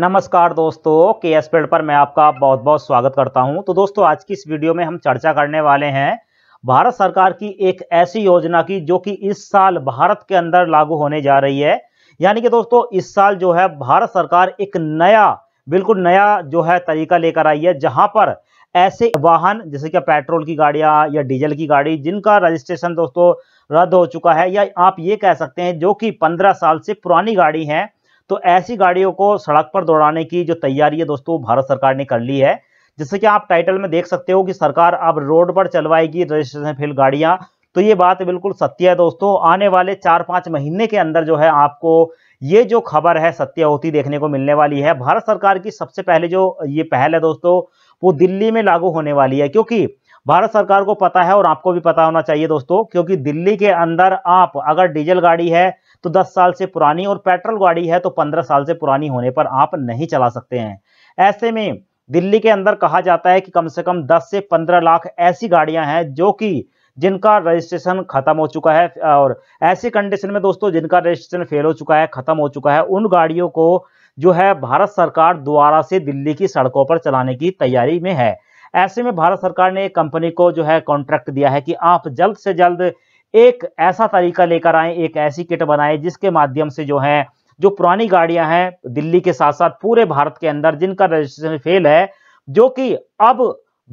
नमस्कार दोस्तों के एस पेड पर मैं आपका बहुत बहुत स्वागत करता हूं तो दोस्तों आज की इस वीडियो में हम चर्चा करने वाले हैं भारत सरकार की एक ऐसी योजना की जो कि इस साल भारत के अंदर लागू होने जा रही है यानी कि दोस्तों इस साल जो है भारत सरकार एक नया बिल्कुल नया जो है तरीका लेकर आई है जहां पर ऐसे वाहन जैसे कि पेट्रोल की गाड़ियां या डीजल की गाड़ी जिनका रजिस्ट्रेशन दोस्तों रद्द हो चुका है या आप ये कह सकते हैं जो कि पंद्रह साल से पुरानी गाड़ी है तो ऐसी गाड़ियों को सड़क पर दौड़ाने की जो तैयारी है दोस्तों भारत सरकार ने कर ली है जैसे कि आप टाइटल में देख सकते हो कि सरकार अब रोड पर चलवाएगी रजिस्ट्रेशन फेल गाड़ियां तो ये बात बिल्कुल सत्य है दोस्तों आने वाले चार पाँच महीने के अंदर जो है आपको ये जो खबर है सत्य होती देखने को मिलने वाली है भारत सरकार की सबसे पहले जो ये पहल है दोस्तों वो दिल्ली में लागू होने वाली है क्योंकि भारत सरकार को पता है और आपको भी पता होना चाहिए दोस्तों क्योंकि दिल्ली के अंदर आप अगर डीजल गाड़ी है तो 10 साल से पुरानी और पेट्रोल गाड़ी है तो 15 साल से पुरानी होने पर आप नहीं चला सकते हैं ऐसे में दिल्ली के अंदर कहा जाता है कि कम से कम 10 से 15 लाख ऐसी गाड़ियां हैं जो कि जिनका रजिस्ट्रेशन खत्म हो चुका है और ऐसी कंडीशन में दोस्तों जिनका रजिस्ट्रेशन फेल हो चुका है खत्म हो चुका है उन गाड़ियों को जो है भारत सरकार द्वारा से दिल्ली की सड़कों पर चलाने की तैयारी में है ऐसे में भारत सरकार ने एक कंपनी को जो है कॉन्ट्रैक्ट दिया है कि आप जल्द से जल्द एक ऐसा तरीका लेकर आए एक ऐसी किट बनाए जिसके माध्यम से जो है जो पुरानी गाड़ियां हैं दिल्ली के साथ साथ पूरे भारत के अंदर जिनका रजिस्ट्रेशन फेल है जो कि अब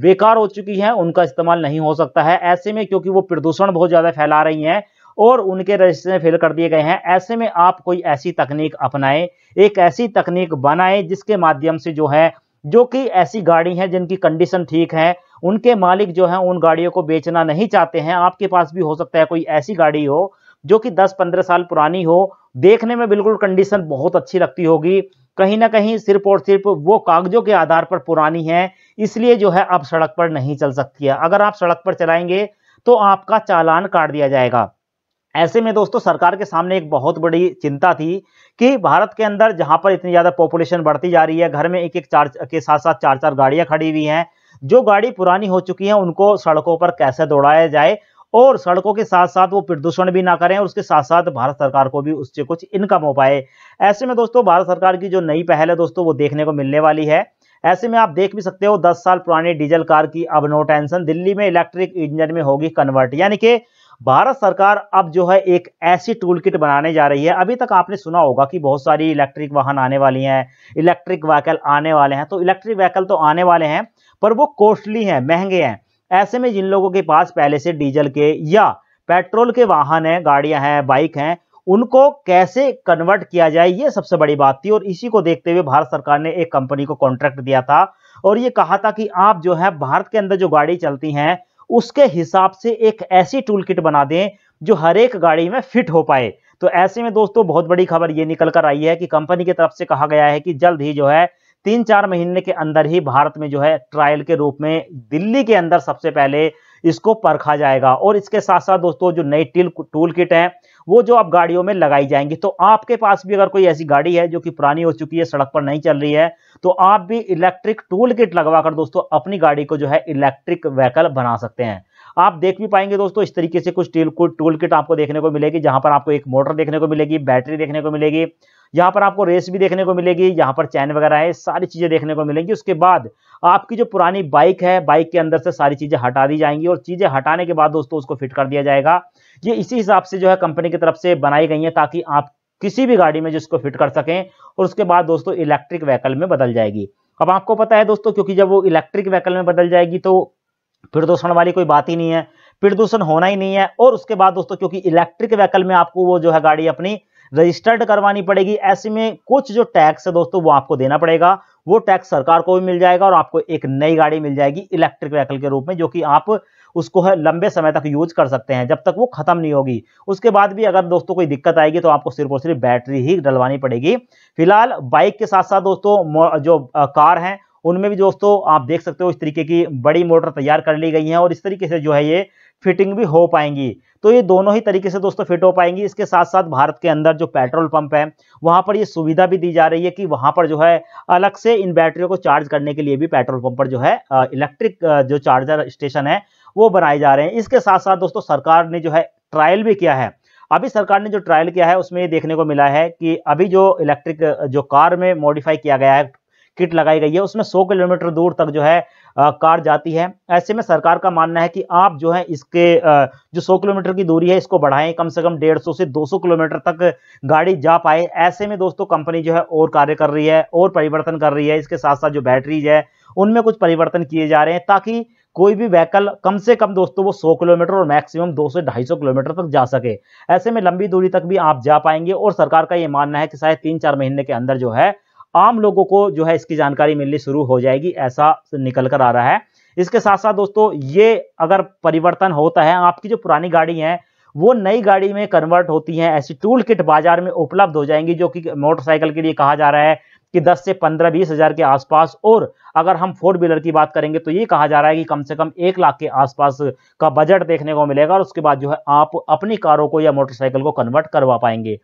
बेकार हो चुकी हैं उनका इस्तेमाल नहीं हो सकता है ऐसे में क्योंकि वो प्रदूषण बहुत ज़्यादा फैला रही हैं और उनके रजिस्ट्रेशन फेल कर दिए गए हैं ऐसे में आप कोई ऐसी तकनीक अपनाएं एक ऐसी तकनीक बनाएं जिसके माध्यम से जो है जो कि ऐसी गाड़ी है जिनकी कंडीशन ठीक है उनके मालिक जो है उन गाड़ियों को बेचना नहीं चाहते हैं आपके पास भी हो सकता है कोई ऐसी गाड़ी हो जो कि 10-15 साल पुरानी हो देखने में बिल्कुल कंडीशन बहुत अच्छी लगती होगी कहीं ना कहीं सिर्फ और सिर्फ वो कागजों के आधार पर पुरानी है इसलिए जो है आप सड़क पर नहीं चल सकती है अगर आप सड़क पर चलाएंगे तो आपका चालान काट दिया जाएगा ऐसे में दोस्तों सरकार के सामने एक बहुत बड़ी चिंता थी कि भारत के अंदर जहां पर इतनी ज़्यादा पॉपुलेशन बढ़ती जा रही है घर में एक एक चार के साथ साथ चार चार गाड़ियां खड़ी हुई हैं जो गाड़ी पुरानी हो चुकी है उनको सड़कों पर कैसे दौड़ाया जाए और सड़कों के साथ साथ वो प्रदूषण भी ना करें और उसके साथ साथ भारत सरकार को भी उससे कुछ इनकम हो पाए ऐसे में दोस्तों भारत सरकार की जो नई पहल है दोस्तों वो देखने को मिलने वाली है ऐसे में आप देख भी सकते हो 10 साल पुराने डीजल कार की अब नो टेंशन दिल्ली में इलेक्ट्रिक इंजन में होगी कन्वर्ट यानी कि भारत सरकार अब जो है एक ऐसी टूल किट बनाने जा रही है अभी तक आपने सुना होगा कि बहुत सारी इलेक्ट्रिक वाहन आने वाली हैं इलेक्ट्रिक व्हीकल आने वाले हैं तो इलेक्ट्रिक व्हीकल तो आने वाले हैं पर वो कॉस्टली हैं महंगे हैं ऐसे में जिन लोगों के पास पहले से डीजल के या पेट्रोल के वाहन हैं गाड़ियाँ हैं बाइक हैं उनको कैसे कन्वर्ट किया जाए ये सबसे बड़ी बात थी और इसी को देखते हुए भारत सरकार ने एक कंपनी को कॉन्ट्रैक्ट दिया था और ये कहा था कि आप जो है भारत के अंदर जो गाड़ी चलती हैं उसके हिसाब से एक ऐसी टूल किट बना दें जो हर एक गाड़ी में फिट हो पाए तो ऐसे में दोस्तों बहुत बड़ी खबर ये निकल कर आई है कि कंपनी की तरफ से कहा गया है कि जल्द ही जो है तीन चार महीने के अंदर ही भारत में जो है ट्रायल के रूप में दिल्ली के अंदर सबसे पहले इसको परखा जाएगा और इसके साथ साथ दोस्तों जो नई टिल टूल किट है वो जो आप गाड़ियों में लगाई जाएंगी तो आपके पास भी अगर कोई ऐसी गाड़ी है जो कि पुरानी हो चुकी है सड़क पर नहीं चल रही है तो आप भी इलेक्ट्रिक टूल किट लगवा कर दोस्तों अपनी गाड़ी को जो है इलेक्ट्रिक व्हीकल बना सकते हैं आप देख भी पाएंगे दोस्तों इस तरीके से कुछ टूल टूल किट आपको देखने को मिलेगी जहां पर आपको एक मोटर देखने को मिलेगी बैटरी देखने को मिलेगी यहाँ पर आपको रेस भी देखने को मिलेगी यहाँ पर चैन वगैरह है सारी चीज़ें देखने को मिलेंगी उसके बाद आपकी जो पुरानी बाइक है बाइक के अंदर से सारी चीज़ें हटा दी जाएंगी और चीज़ें हटाने के बाद दोस्तों उसको फिट कर दिया जाएगा ये इसी हिसाब से जो है कंपनी की तरफ से बनाई गई है ताकि आप किसी भी गाड़ी में जिसको फिट कर सकें और उसके बाद दोस्तों इलेक्ट्रिक व्हीकल में बदल जाएगी अब आपको पता है दोस्तों क्योंकि जब वो इलेक्ट्रिक व्हीकल में बदल जाएगी तो प्रदूषण वाली कोई बात ही नहीं है प्रदूषण होना ही नहीं है और उसके बाद दोस्तों क्योंकि इलेक्ट्रिक व्हीकल में आपको वो जो है गाड़ी अपनी रजिस्टर्ड करवानी पड़ेगी ऐसे में कुछ जो टैक्स है दोस्तों वो आपको देना पड़ेगा वो टैक्स सरकार को भी मिल जाएगा और आपको एक नई गाड़ी मिल जाएगी इलेक्ट्रिक व्हीकल के रूप में जो कि आप उसको है लंबे समय तक यूज कर सकते हैं जब तक वो खत्म नहीं होगी उसके बाद भी अगर दोस्तों कोई दिक्कत आएगी तो आपको सिर्फ और सिर्फ बैटरी ही डलवानी पड़ेगी फिलहाल बाइक के साथ साथ दोस्तों जो कार हैं उनमें भी दोस्तों आप देख सकते हो इस तरीके की बड़ी मोटर तैयार कर ली गई है और इस तरीके से जो है ये फिटिंग भी हो पाएंगी तो ये दोनों ही तरीके से दोस्तों फिट हो पाएंगी इसके साथ साथ भारत के अंदर जो पेट्रोल पंप है वहाँ पर ये सुविधा भी दी जा रही है कि वहाँ पर जो है अलग से इन बैटरियों को चार्ज करने के लिए भी पेट्रोल पंप पर जो है इलेक्ट्रिक जो चार्जर स्टेशन है वो बनाए जा रहे हैं इसके साथ साथ दोस्तों सरकार ने जो है ट्रायल भी किया है अभी सरकार ने जो ट्रायल किया है उसमें ये देखने को मिला है कि अभी जो इलेक्ट्रिक जो कार में मॉडिफाई किया गया है किट लगाई गई है उसमें 100 किलोमीटर दूर तक जो है आ, कार जाती है ऐसे में सरकार का मानना है कि आप जो है इसके आ, जो 100 किलोमीटर की दूरी है इसको बढ़ाएं कम से कम 150 से 200 किलोमीटर तक गाड़ी जा पाए ऐसे में दोस्तों कंपनी जो है और कार्य कर रही है और परिवर्तन कर रही है इसके साथ साथ जो बैटरीज है उनमें कुछ परिवर्तन किए जा रहे हैं ताकि कोई भी व्हीकल कम से कम दोस्तों वो 100 किलोमीटर और मैक्सिमम 200 से 250 किलोमीटर तक जा सके ऐसे में लंबी दूरी तक भी आप जा पाएंगे और सरकार का ये मानना है कि शायद तीन चार महीने के अंदर जो है आम लोगों को जो है इसकी जानकारी मिलनी शुरू हो जाएगी ऐसा निकल कर आ रहा है इसके साथ साथ दोस्तों ये अगर परिवर्तन होता है आपकी जो पुरानी गाड़ी है वो नई गाड़ी में कन्वर्ट होती हैं ऐसी टूल किट बाजार में उपलब्ध हो जाएंगी जो कि मोटरसाइकिल के लिए कहा जा रहा है कि 10 से 15 बीस हज़ार के आसपास और अगर हम फोर व्हीलर की बात करेंगे तो ये कहा जा रहा है कि कम से कम एक लाख के आसपास का बजट देखने को मिलेगा और उसके बाद जो है आप अपनी कारों को या मोटरसाइकिल को कन्वर्ट करवा पाएंगे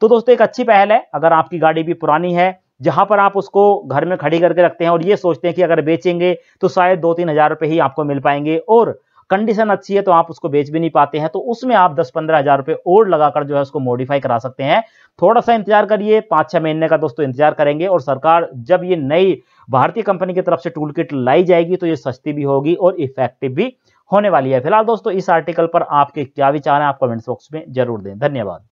तो दोस्तों एक अच्छी पहल है अगर आपकी गाड़ी भी पुरानी है जहां पर आप उसको घर में खड़ी करके रखते हैं और ये सोचते हैं कि अगर बेचेंगे तो शायद दो तीन हजार रुपये ही आपको मिल पाएंगे और कंडीशन अच्छी है तो आप उसको बेच भी नहीं पाते हैं तो उसमें आप दस पंद्रह हजार रुपये और लगाकर जो है उसको मॉडिफाई करा सकते हैं थोड़ा सा इंतजार करिए पाँच छः महीने का दोस्तों इंतजार करेंगे और सरकार जब ये नई भारतीय कंपनी की तरफ से टूल किट लाई जाएगी तो ये सस्ती भी होगी और इफेक्टिव भी होने वाली है फिलहाल दोस्तों इस आर्टिकल पर आपके क्या विचार हैं आप कमेंट्स बॉक्स में जरूर दें धन्यवाद